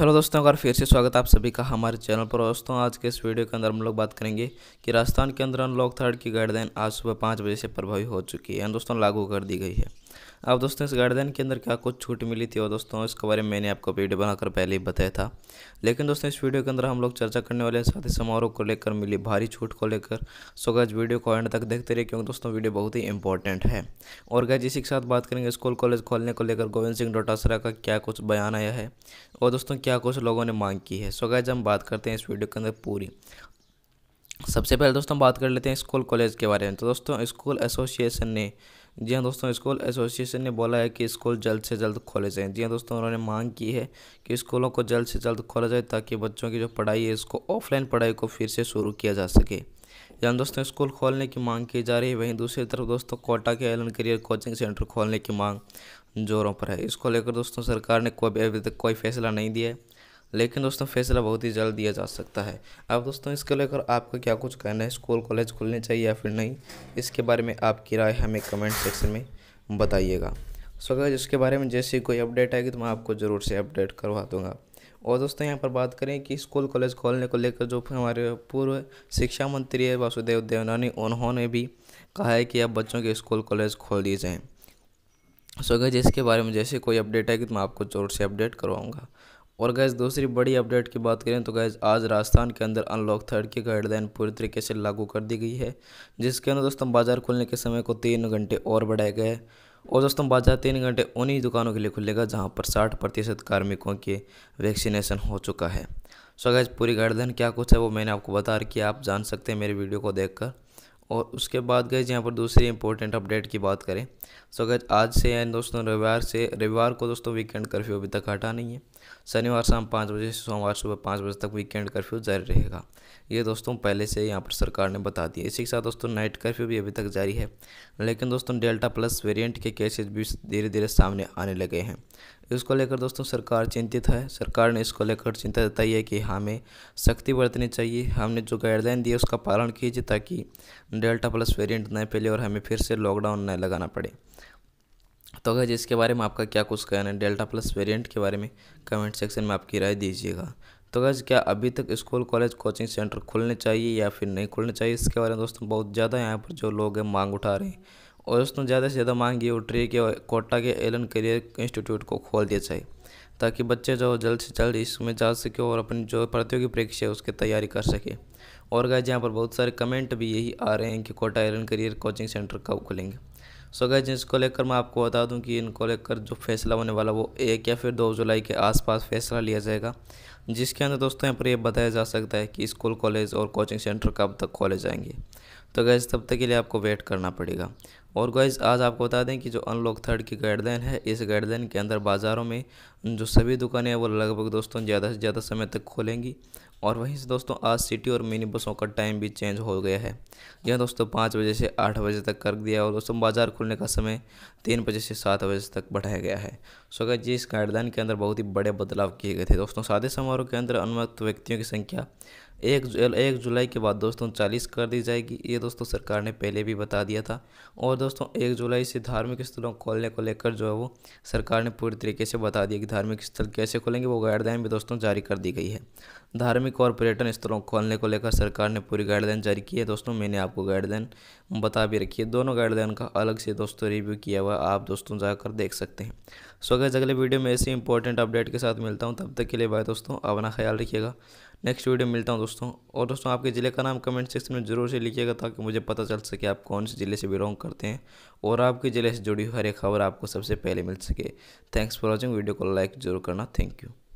hello दोस्तों अगर फिर से स्वागत आप सभी का हमारे चैनल पर दोस्तों आज के इस वीडियो के अंदर हम लोग बात करेंगे कि राजस्थान के अंदर अनलॉक थर्ड की गाइडलाइन आज सुबह पाँच बजे से प्रभावी हो चुकी है दोस्तों लागू कर दी गई है अब दोस्तों इस गार्डन के अंदर क्या कुछ छूट मिली थी और दोस्तों इसके बारे में मैंने आपको वीडियो बनाकर पहले ही बताया था लेकिन दोस्तों इस वीडियो के अंदर हम लोग चर्चा करने वाले हैं साथ ही समारोह को लेकर मिली भारी छूट को लेकर सो गज वीडियो को एंड तक देखते रहिए क्योंकि दोस्तों वीडियो बहुत ही इंपॉर्टेंट है और गज इसी के साथ बात करेंगे स्कूल कॉलेज खोलने को लेकर गोविंद सिंह डोटासरा का क्या कुछ बयान आया है और दोस्तों क्या कुछ लोगों ने मांग की है सो गज हम बात करते हैं इस वीडियो के अंदर पूरी सबसे पहले दोस्तों बात कर लेते हैं स्कूल कॉलेज के बारे में तो दोस्तों स्कूल एसोसिएशन ने जी हाँ दोस्तों स्कूल एसोसिएशन ने बोला है कि स्कूल जल्द से जल्द खोले जाएँ जी हाँ दोस्तों उन्होंने मांग की है कि स्कूलों को जल्द से जल्द खोला जाए ताकि बच्चों की जो पढ़ाई है इसको ऑफलाइन पढ़ाई को फिर से शुरू किया जा सके जहाँ दोस्तों स्कूल खोलने की मांग की जा रही है वहीं दूसरी तरफ दोस्तों कोटा के एल करियर कोचिंग सेंटर खोलने की मांग जोरों पर है इसको लेकर दोस्तों सरकार ने कोई अभी तक कोई फैसला नहीं दिया है लेकिन दोस्तों फैसला बहुत ही जल्द दिया जा सकता है अब दोस्तों इसको लेकर आपको क्या कुछ कहना है स्कूल कॉलेज खुलने चाहिए या फिर नहीं इसके बारे में आपकी राय हमें कमेंट सेक्शन में बताइएगा सो अगर इसके बारे में जैसे कोई अपडेट आएगी तो मैं आपको ज़रूर से अपडेट करवा दूँगा और दोस्तों यहाँ पर बात करें कि स्कूल कॉलेज खोलने को लेकर जो हमारे पूर्व शिक्षा मंत्री है वासुदेव देवनानी उन्होंने भी कहा है कि अब बच्चों के स्कूल कॉलेज खोल दिए जाएँ सो अगर इसके बारे में जैसे कोई अपडेट आएगी तो मैं आपको ज़रूर से अपडेट करवाऊँगा और गैस दूसरी बड़ी अपडेट की बात करें तो गैस आज राजस्थान के अंदर अनलॉक थर्ड की गाइडलाइन पूरी तरीके से लागू कर दी गई है जिसके अंदर दोस्तों बाज़ार खुलने के समय को तीन घंटे और बढ़ाए गए और दोस्तों बाजार तीन घंटे उन्हीं दुकानों के लिए खुलेगा जहां पर 60 प्रतिशत कार्मिकों की वैक्सीनेशन हो चुका है सो गैज पूरी गाइडलाइन क्या कुछ है वो मैंने आपको बता रखी आप जान सकते हैं मेरे वीडियो को देखकर और उसके बाद गए यहाँ पर दूसरी इंपॉर्टेंट अपडेट की बात करें सो गैज आज से यानी दोस्तों रविवार से रविवार को दोस्तों वीकेंड कर्फ्यू अभी तक हटा नहीं है शनिवार शाम पाँच बजे से सोमवार सुबह पाँच बजे तक वीकेंड कर्फ्यू जारी रहेगा ये दोस्तों पहले से यहाँ पर सरकार ने बता दिया इसी के साथ दोस्तों नाइट कर्फ्यू भी अभी तक जारी है लेकिन दोस्तों डेल्टा प्लस वेरिएंट के केसेज भी धीरे धीरे सामने आने लगे हैं इसको लेकर दोस्तों सरकार चिंतित है सरकार ने इसको लेकर चिंता जताई है कि हमें सख्ती बरतनी चाहिए हमने जो गाइडलाइन दी है उसका पालन कीजिए ताकि डेल्टा प्लस वेरियंट न फैले और हमें फिर से लॉकडाउन न लगाना पड़े तो अगर इसके बारे में आपका क्या कुछ कहना है डेल्टा प्लस वेरिएंट के बारे में कमेंट सेक्शन में आपकी राय दीजिएगा तो गैस क्या अभी तक स्कूल कॉलेज कोचिंग सेंटर खुलने चाहिए या फिर नहीं खुलने चाहिए इसके बारे में दोस्तों बहुत ज़्यादा यहाँ पर जो लोग हैं मांग उठा रहे हैं और दोस्तों ज़्यादा से ज़्यादा मांग ये उठ रही है कि कोटा के एलन करियर इंस्टीट्यूट को खोल दिया जाए ताकि बच्चे जो जल्द से जल्द इसमें जा सके और अपनी जो प्रतियोगी परीक्षा है उसकी तैयारी कर सके और गैस यहाँ पर बहुत सारे कमेंट भी यही आ रहे हैं कि Kota Allen career coaching centre कब खुलेंगे सो so जिसको लेकर मैं आपको बता दूं कि इनको लेकर जो फैसला होने वाला वो एक या फिर दो जुलाई के आसपास फैसला लिया जाएगा जिसके अंदर दोस्तों यहाँ पर ये बताया जा सकता है कि स्कूल कॉलेज और कोचिंग सेंटर कब तक खोले जाएंगे तो गैज़ तब तक के लिए आपको वेट करना पड़ेगा और गैज़ आज आपको बता दें कि जो अनलॉक थर्ड की गाइडलाइन है इस गाइडलाइन के अंदर बाज़ारों में जो सभी दुकानें हैं वो लगभग दोस्तों ज़्यादा से ज़्यादा समय तक खोलेंगी और वहीं से दोस्तों आज सिटी और मिनी बसों का टाइम भी चेंज हो गया है यह दोस्तों पाँच बजे से आठ बजे तक कर दिया और दोस्तों बाज़ार खुलने का समय तीन बजे से सात बजे तक बढ़ाया गया है सो गैज इस गाइडलाइन के अंदर बहुत ही बड़े बदलाव किए गए थे दोस्तों सादे समय समारोह के अंदर अनुमत व्यक्तियों की संख्या एक जुल, एक जुलाई के बाद दोस्तों चालीस कर दी जाएगी ये दोस्तों सरकार ने पहले भी बता दिया था और दोस्तों एक जुलाई से धार्मिक स्थलों खोलने को लेकर जो है वो सरकार ने पूरी तरीके से बता दिया कि धार्मिक स्थल कैसे खोलेंगे वो गाइडलाइन भी दोस्तों जारी कर दी गई है धार्मिक और पर्यटन स्थलों खोलने को लेकर सरकार ने पूरी गाइडलाइन जारी की है दोस्तों मैंने आपको गाइडलाइन बता भी रखी है दोनों गाइडलाइन का अलग से दोस्तों रिव्यू किया हुआ आप दोस्तों जाकर देख सकते हैं सो अगर अगले वीडियो में ऐसे इंपॉर्टेंट अपडेट के साथ मिलता हूँ तब तक के लिए बाय दोस्तों अपना ख्याल रखिएगा नेक्स्ट वीडियो मिलता हूँ दोस्तों और दोस्तों आपके ज़िले का नाम कमेंट सेक्शन में ज़रूर से लिखिएगा ताकि मुझे पता चल सके आप कौन से ज़िले से बिलोंग करते हैं और आपके ज़िले से जुड़ी हर एक खबर आपको सबसे पहले मिल सके थैंक्स फॉर वॉचिंग वीडियो को लाइक जरूर करना थैंक यू